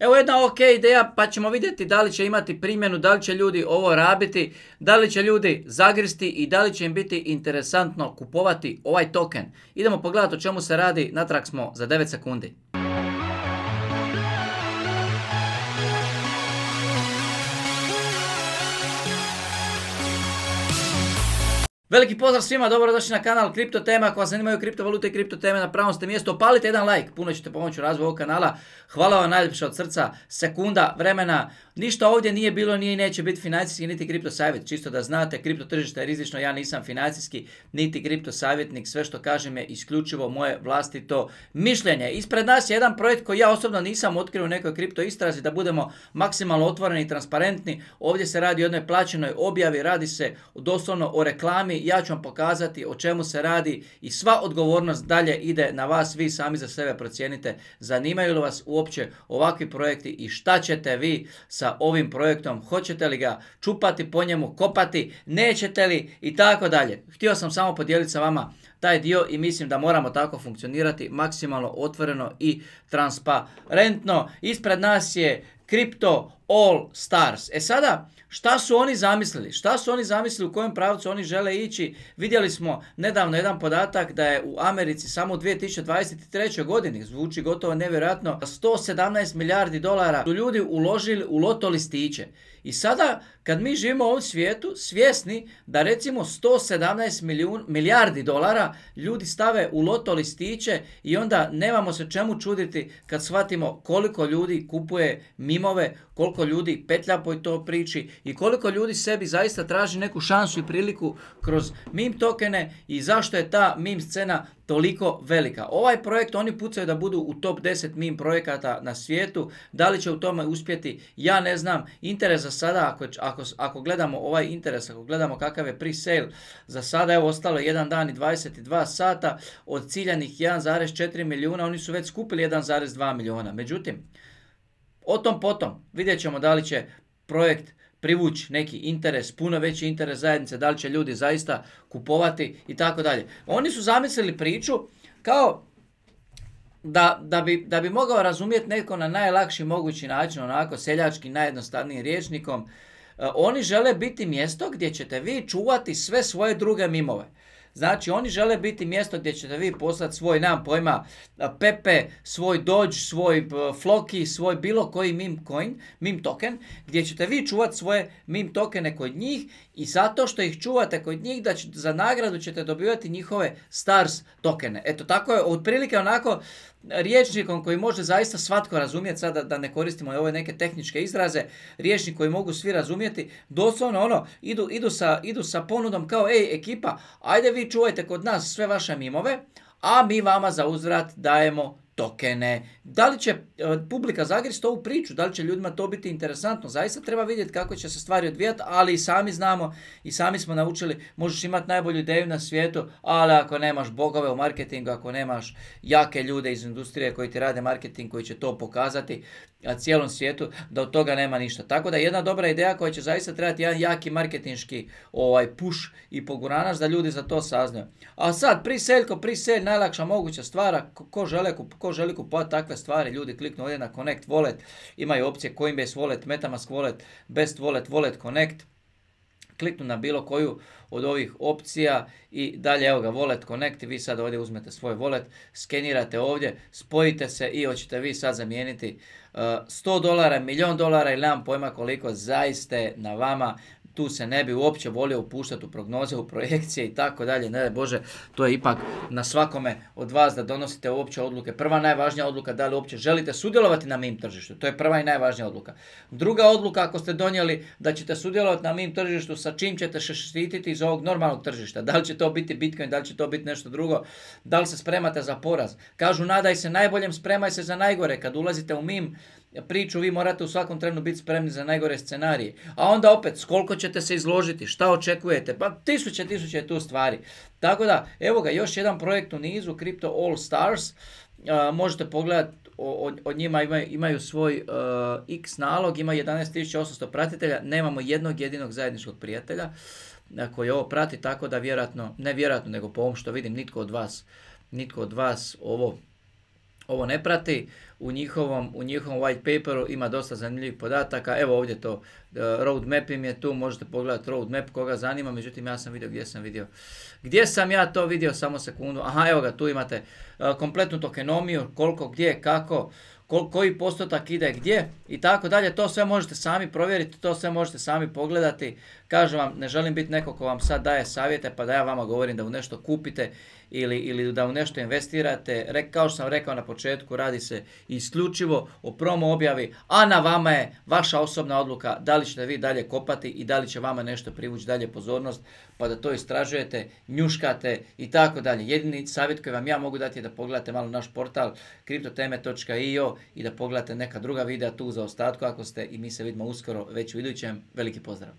Evo jedna ok ideja pa ćemo vidjeti da li će imati primjenu, da li će ljudi ovo rabiti, da li će ljudi zagristi i da li će im biti interesantno kupovati ovaj token. Idemo pogledati o čemu se radi, natrag smo za 9 sekundi. Veliki pozdrav svima, dobrodošli na kanal Kripto Tema. Ako vas zanimaju kriptovalute i kripto teme na pravom ste mjestu, opalite jedan like, puno ćete pomoći u razvoju ovog kanala. Hvala vam najljepše od srca, sekunda vremena Ništa ovdje nije bilo, nije i neće biti financijski niti kripto savjet. Čisto da znate, kripto tržište je rizično, ja nisam financijski niti kripto savjetnik. Sve što kažem je isključivo moje vlastito mišljenje. Ispred nas je jedan projekt koji ja osobno nisam otkrio u nekoj kripto istrazi, da budemo maksimalno otvoreni i transparentni. Ovdje se radi o jednoj plaćenoj objavi, radi se doslovno o reklami. Ja ću vam pokazati o čemu se radi i sva odgovornost dalje ide na vas. Vi sami za sebe procijenite zanimaju li vas uopće ovakvi projekti i šta ćete vi sa ovim projektom, hoćete li ga čupati po njemu, kopati, nećete li i tako dalje. Htio sam samo podijeliti sa vama taj dio i mislim da moramo tako funkcionirati maksimalno otvoreno i transparentno. Ispred nas je kripto All Stars. E sada, šta su oni zamislili? Šta su oni zamislili, u kojem pravcu oni žele ići? Vidjeli smo nedavno jedan podatak da je u Americi samo u 2023. godini, zvuči gotovo nevjerojatno, 117 milijardi dolara su ljudi uložili u loto listiće. I sada, kad mi živimo u ovom svijetu, svjesni da recimo 117 milijardi dolara ljudi stave u loto listiće i onda nemamo se čemu čuditi kad shvatimo koliko ljudi kupuje mimove, koliko koliko ljudi petlja po to priči i koliko ljudi sebi zaista traži neku šansu i priliku kroz meme tokene i zašto je ta meme scena toliko velika. Ovaj projekt oni pucaju da budu u top 10 meme projekata na svijetu. Da li će u tome uspjeti? Ja ne znam. Interes za sada, ako, ako, ako gledamo ovaj interes, ako gledamo kakav je pre-sale, za sada je ostalo 1 dan i 22 sata. Od ciljanih 1,4 milijuna oni su već skupili 1,2 milijuna. Međutim, o tom potom, vidjet ćemo da li će projekt privući neki interes, puno veći interes zajednice, da li će ljudi zaista kupovati i tako dalje. Oni su zamislili priču kao da, da, bi, da bi mogao razumjeti neko na najlakši mogući način, onako seljački, najjednostavnijim rječnikom. E, oni žele biti mjesto gdje ćete vi čuvati sve svoje druge mimove. Znači oni žele biti mjesto gdje ćete vi poslati svoj, nam pojma, Pepe, svoj dođ, svoj e, Floki, svoj bilo koji MIM coin, meme token, gdje ćete vi čuvati svoje meme tokene kod njih i zato što ih čuvate kod njih da za nagradu ćete dobivati njihove stars tokene. Eto tako je, otprilike onako riječnikom koji može zaista svatko razumjeti, sada da ne koristimo ove neke tehničke izraze, riječnik koji mogu svi razumjeti, doslovno ono, idu, idu, sa, idu sa ponudom kao, ej ekipa, ajde vi čuvajte kod nas sve vaše mimove, a mi vama za uzvrat dajemo tokene. Da li će e, publika zagrist ovu priču, da li će ljudima to biti interesantno, zaista treba vidjeti kako će se stvari odvijati, ali i sami znamo i sami smo naučili, možeš imati najbolju ideju na svijetu, ali ako nemaš bogove u marketingu, ako nemaš jake ljude iz industrije koji ti rade marketing, koji će to pokazati cijelom svijetu, da od toga nema ništa. Tako da jedna dobra ideja koja će zaista trebati jedan jaki marketinški ovaj push i poguranaš da ljudi za to saznaju. A sad, pri priselj, najlakša moguća stvara ko žele, ko ko želi takve stvari, ljudi kliknu ovdje na Connect Wallet, imaju opcije Coinbase Wallet, Metamask Wallet, Best Wallet, Wallet Connect, kliknu na bilo koju od ovih opcija i dalje evo ga Wallet Connect i vi sad ovdje uzmete svoj wallet, skenirate ovdje, spojite se i hoćete vi sad zamijeniti 100 eh, dolara, milijon dolara ili nemam pojma koliko zaiste na vama tu se ne bi uopće volio upuštati u prognoze, u projekcije i tako dalje, ne Bože, to je ipak na svakome od vas da donosite uopće odluke. Prva najvažnija odluka da li uopće želite sudjelovati na mim tržištu, to je prva i najvažnija odluka. Druga odluka ako ste donijeli da ćete sudjelovati na mim tržištu, sa čim ćete se štititi iz ovog normalnog tržišta, da li će to biti Bitcoin, da li će to biti nešto drugo, da li se spremate za poraz. Kažu nadaj se najboljem, spremaj se za najgore. Kad ulazite u mim priču vi morate u svakom trenu biti spremni za najgore scenarije. A onda opet, koliko ćete se izložiti, šta očekujete, pa tisuće, tisuće tu stvari. Tako da, evo ga, još jedan projekt u nizu, Crypto All Stars, možete pogledati od njima imaju, svoj e, X nalog, ima 11.800 pratitelja, nemamo jednog jedinog zajedničkog prijatelja e, koji ovo prati, tako da vjerojatno, ne vjerojatno, nego po ovom što vidim, nitko od vas, nitko od vas ovo ovo ne prati, u njihovom, u njihovom white paperu ima dosta zanimljivih podataka. Evo ovdje to, uh, map im je tu, možete pogledati map, koga zanima, međutim ja sam vidio gdje sam vidio. Gdje sam ja to vidio, samo sekundu, aha evo ga, tu imate uh, kompletnu tokenomiju, koliko, gdje, kako, koji postotak ide gdje i tako dalje, to sve možete sami provjeriti, to sve možete sami pogledati. Kažem vam, ne želim biti neko ko vam sad daje savjete pa da ja vama govorim da u nešto kupite ili, ili da u nešto investirate, Re, kao što sam rekao na početku, radi se isključivo o promo objavi, a na vama je vaša osobna odluka da li ćete vi dalje kopati i da li će vama nešto privući dalje pozornost, pa da to istražujete, njuškate i tako dalje. Jedini savjet koji vam ja mogu dati je da pogledate malo naš portal kriptoteme.io i da pogledate neka druga videa tu za ostatku ako ste i mi se vidimo uskoro već u idućem. Veliki pozdrav!